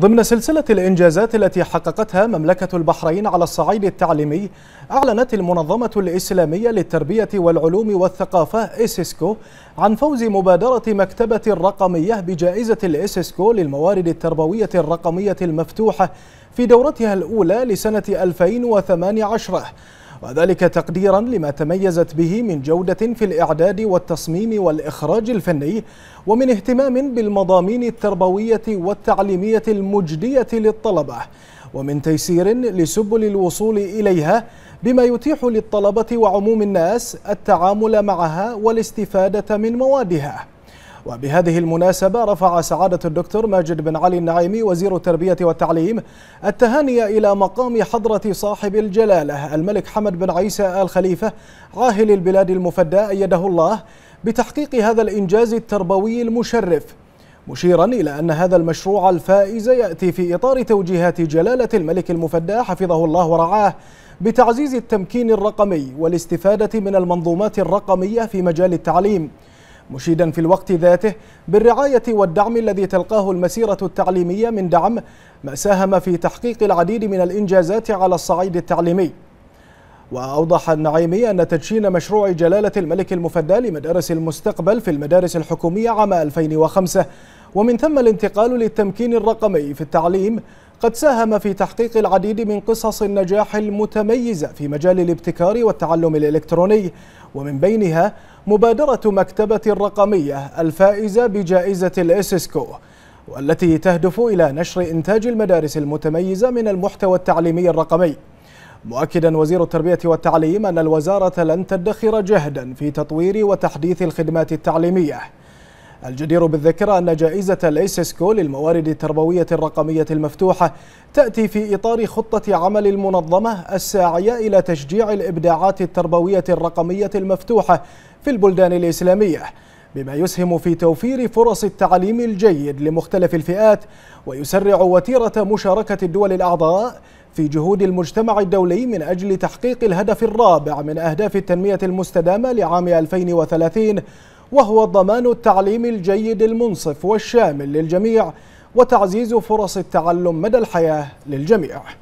ضمن سلسلة الإنجازات التي حققتها مملكة البحرين على الصعيد التعليمي أعلنت المنظمة الإسلامية للتربية والعلوم والثقافة إسيسكو عن فوز مبادرة مكتبة الرقمية بجائزة الإسيسكو للموارد التربوية الرقمية المفتوحة في دورتها الأولى لسنة 2018 وذلك تقديرا لما تميزت به من جودة في الإعداد والتصميم والإخراج الفني ومن اهتمام بالمضامين التربوية والتعليمية المجدية للطلبة ومن تيسير لسبل الوصول إليها بما يتيح للطلبة وعموم الناس التعامل معها والاستفادة من موادها وبهذه المناسبة رفع سعادة الدكتور ماجد بن علي النعيمي وزير التربية والتعليم التهاني إلى مقام حضرة صاحب الجلالة الملك حمد بن عيسى آل خليفة عاهل البلاد المفدى أيده الله بتحقيق هذا الإنجاز التربوي المشرف مشيرا إلى أن هذا المشروع الفائز يأتي في إطار توجيهات جلالة الملك المفدى حفظه الله ورعاه بتعزيز التمكين الرقمي والاستفادة من المنظومات الرقمية في مجال التعليم مشيدا في الوقت ذاته بالرعاية والدعم الذي تلقاه المسيرة التعليمية من دعم ما ساهم في تحقيق العديد من الإنجازات على الصعيد التعليمي وأوضح النعيمي أن تدشين مشروع جلالة الملك المفدى لمدارس المستقبل في المدارس الحكومية عام 2005 ومن ثم الانتقال للتمكين الرقمي في التعليم قد ساهم في تحقيق العديد من قصص النجاح المتميزة في مجال الابتكار والتعلم الإلكتروني ومن بينها مبادرة مكتبة الرقمية الفائزة بجائزة الإسسكو والتي تهدف إلى نشر إنتاج المدارس المتميزة من المحتوى التعليمي الرقمي مؤكدا وزير التربية والتعليم أن الوزارة لن تدخر جهدا في تطوير وتحديث الخدمات التعليمية الجدير بالذكر أن جائزة الإيسسكو للموارد التربوية الرقمية المفتوحة تأتي في إطار خطة عمل المنظمة الساعية إلى تشجيع الإبداعات التربوية الرقمية المفتوحة في البلدان الإسلامية بما يسهم في توفير فرص التعليم الجيد لمختلف الفئات ويسرع وتيرة مشاركة الدول الأعضاء في جهود المجتمع الدولي من أجل تحقيق الهدف الرابع من أهداف التنمية المستدامة لعام 2030 وهو ضمان التعليم الجيد المنصف والشامل للجميع وتعزيز فرص التعلم مدى الحياة للجميع